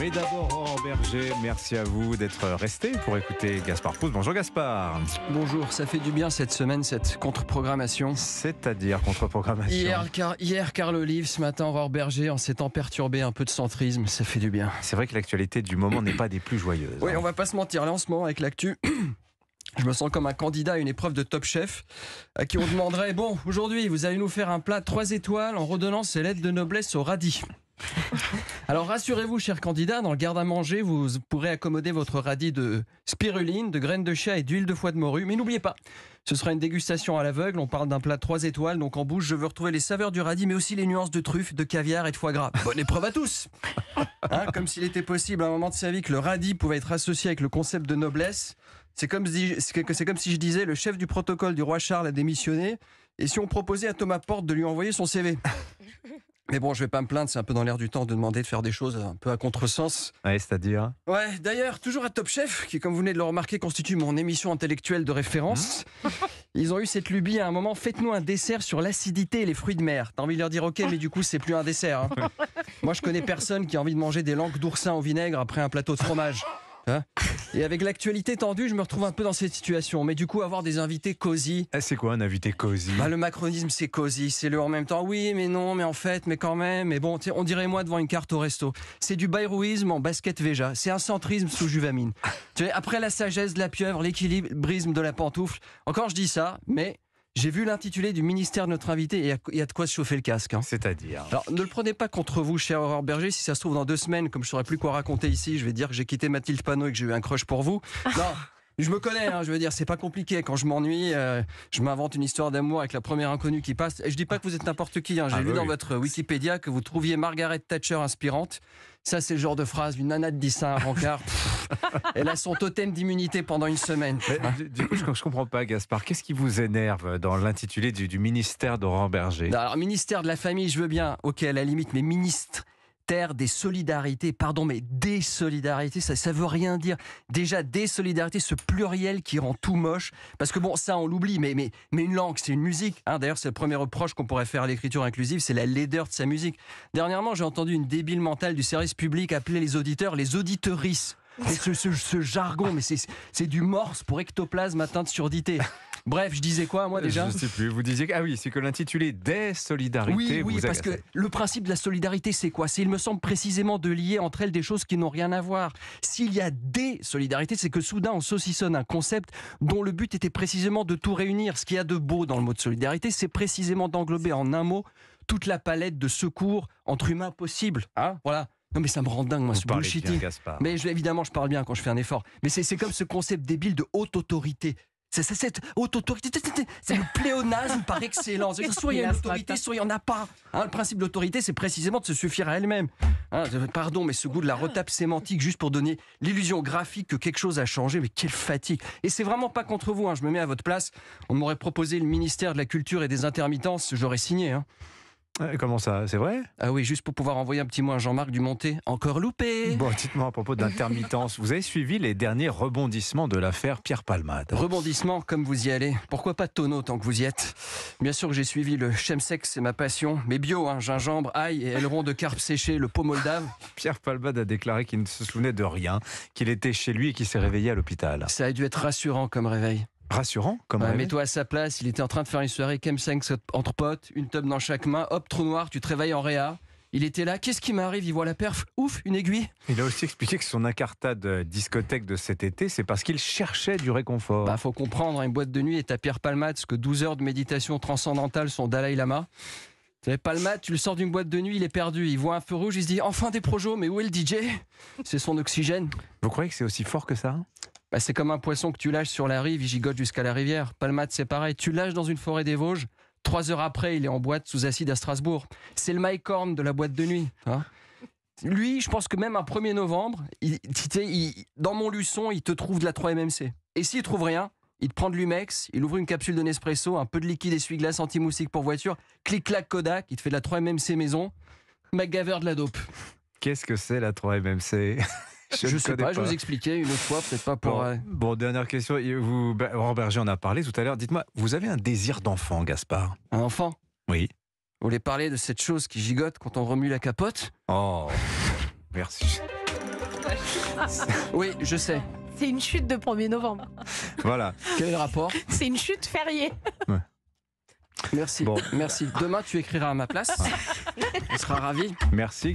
Mais d'abord, Aurore Berger, merci à vous d'être resté pour écouter Gaspard Proust. Bonjour Gaspard. Bonjour, ça fait du bien cette semaine, cette contre-programmation. C'est-à-dire contre-programmation hier, car, hier, Carl Olive, ce matin, Aurore Berger, en s'étant perturbé un peu de centrisme, ça fait du bien. C'est vrai que l'actualité du moment n'est pas des plus joyeuses. Oui, hein. on va pas se mentir. Là, en ce moment, avec l'actu. Je me sens comme un candidat à une épreuve de top chef à qui on demanderait Bon, aujourd'hui, vous allez nous faire un plat trois étoiles en redonnant ses lettres de noblesse au radis. Alors rassurez-vous, cher candidat dans le garde à manger, vous pourrez accommoder votre radis de spiruline, de graines de chat et d'huile de foie de morue. Mais n'oubliez pas, ce sera une dégustation à l'aveugle. On parle d'un plat trois étoiles, donc en bouche, je veux retrouver les saveurs du radis, mais aussi les nuances de truffes, de caviar et de foie gras. Bonne épreuve à tous hein, Comme s'il était possible à un moment de sa vie que le radis pouvait être associé avec le concept de noblesse. C'est comme, comme si je disais le chef du protocole du roi Charles a démissionné. Et si on proposait à Thomas Porte de lui envoyer son CV mais bon, je vais pas me plaindre, c'est un peu dans l'air du temps de demander de faire des choses un peu à contresens. Ouais, c'est-à-dire Ouais, d'ailleurs, toujours à Top Chef, qui, comme vous venez de le remarquer, constitue mon émission intellectuelle de référence. Mmh. Ils ont eu cette lubie à un moment, faites-nous un dessert sur l'acidité et les fruits de mer. T'as envie de leur dire ok, mais du coup, c'est plus un dessert. Hein. Moi, je connais personne qui a envie de manger des langues d'oursin au vinaigre après un plateau de fromage. Hein et avec l'actualité tendue, je me retrouve un peu dans cette situation. Mais du coup, avoir des invités cosy. Eh, c'est quoi un invité cosy bah, Le macronisme, c'est cosy. C'est le en même temps, oui, mais non, mais en fait, mais quand même. Mais bon, on dirait moi devant une carte au resto. C'est du bayrouisme en basket Véja. C'est un centrisme sous Juvamine. après la sagesse de la pieuvre, l'équilibrisme de la pantoufle. Encore, je dis ça, mais j'ai vu l'intitulé du ministère de notre invité et il y a de quoi se chauffer le casque. Hein. C'est-à-dire Alors, ne le prenez pas contre vous, cher Aurore Berger. Si ça se trouve, dans deux semaines, comme je ne saurais plus quoi raconter ici, je vais dire que j'ai quitté Mathilde Panot et que j'ai eu un crush pour vous. Non je me connais, hein, je veux dire, c'est pas compliqué. Quand je m'ennuie, euh, je m'invente une histoire d'amour avec la première inconnue qui passe. Et je dis pas que vous êtes n'importe qui. Hein. J'ai vu ah lu bah dans votre Wikipédia que vous trouviez Margaret Thatcher inspirante. Ça, c'est le genre de phrase une nana de 10 à un Elle a son totem d'immunité pendant une semaine. Hein. du coup, je, comprends pas, Gaspard. Qu'est-ce qui vous énerve dans l'intitulé du, ministère de Berger Alors, ministère de la famille, je veux bien. Ok, à la limite, mais ministre, des solidarités, pardon, mais des solidarités, ça, ça veut rien dire. Déjà, des solidarités, ce pluriel qui rend tout moche, parce que bon, ça on l'oublie, mais, mais, mais une langue, c'est une musique. Hein. D'ailleurs, c'est le premier reproche qu'on pourrait faire à l'écriture inclusive, c'est la laideur de sa musique. Dernièrement, j'ai entendu une débile mentale du service public appeler les auditeurs les auditorices. ce, jargon, mais c'est du morse pour ectoplasme atteint de surdité. Bref, je disais quoi, moi déjà Je ne sais plus. Vous disiez. Ah oui, c'est que l'intitulé Des solidarités. Oui, oui parce que le principe de la solidarité, c'est quoi C'est, il me semble, précisément de lier entre elles des choses qui n'ont rien à voir. S'il y a des solidarités, c'est que soudain, on saucissonne un concept dont le but était précisément de tout réunir. Ce qu'il y a de beau dans le mot de solidarité, c'est précisément d'englober en un mot toute la palette de secours entre humains possibles. Hein voilà. Non mais ça me rend dingue moi ce bullshitting. mais je, évidemment je parle bien quand je fais un effort. Mais c'est comme ce concept débile de haute autorité. C'est cette haute autorité, c'est le pléonasme par excellence. Soit il y a une autorité, soit il n'y en a pas. Hein, le principe d'autorité, c'est précisément de se suffire à elle-même. Hein, pardon, mais ce goût de la retape sémantique, juste pour donner l'illusion graphique que quelque chose a changé, mais quelle fatigue. Et c'est vraiment pas contre vous, hein, je me mets à votre place. On m'aurait proposé le ministère de la Culture et des Intermittences, j'aurais signé. Comment ça C'est vrai Ah oui, juste pour pouvoir envoyer un petit mot à Jean-Marc Dumonté. Encore loupé Bon, dites-moi à propos d'intermittence, vous avez suivi les derniers rebondissements de l'affaire Pierre Palmade Rebondissements, comme vous y allez. Pourquoi pas tonneau tant que vous y êtes Bien sûr que j'ai suivi le chemsex, c'est ma passion. Mais bio, hein, gingembre, ail et aileron de carpe séchée, le pot moldave. Pierre Palmade a déclaré qu'il ne se souvenait de rien, qu'il était chez lui et qu'il s'est réveillé à l'hôpital. Ça a dû être rassurant comme réveil rassurant comme un Mets-toi à sa place, il était en train de faire une soirée Kem 5 entre potes, une tub dans chaque main, hop, trou noir, tu te réveilles en réa. Il était là, qu'est-ce qui m'arrive Il voit la perf, ouf, une aiguille. Il a aussi expliqué que son incartade discothèque de cet été, c'est parce qu'il cherchait du réconfort. Bah, faut comprendre, hein, une boîte de nuit est à Pierre Palmat ce que 12 heures de méditation transcendantale sont Dalai Lama. Tu Palma, tu le sors d'une boîte de nuit, il est perdu. Il voit un feu rouge, il se dit enfin des projos, mais où est le DJ C'est son oxygène. Vous croyez que c'est aussi fort que ça bah, c'est comme un poisson que tu lâches sur la rive, il gigote jusqu'à la rivière. Palmate, c'est pareil. Tu lâches dans une forêt des Vosges, trois heures après, il est en boîte sous acide à Strasbourg. C'est le Mike Horn de la boîte de nuit. Hein. lui, je pense que même un 1er novembre, dans mon luçon, il te trouve de la 3MMC. Et s'il trouve rien, il te prend de l'Umex, il ouvre une capsule de Nespresso, un peu de liquide essuie-glace anti-moustique pour voiture, clic-clac Kodak, il te fait de la 3MMC maison, McGaver de la dope. Qu'est-ce que c'est la 3MMC Je, ne sais pas, je vous expliquais une fois, peut-être pas pour. Bon, dernière question. Vous, Robert Berger en a parlé tout à l'heure. Dites-moi, vous avez un désir d'enfant, Gaspard Un enfant Oui. Vous voulez parler de cette chose qui gigote quand on remue la capote Oh, merci. oui, je sais. C'est une chute de 1er novembre. Voilà. Quel est le rapport C'est une chute fériée. Merci. Bon. Merci. Demain, tu écriras à ma place. On ah. sera ravis. Merci.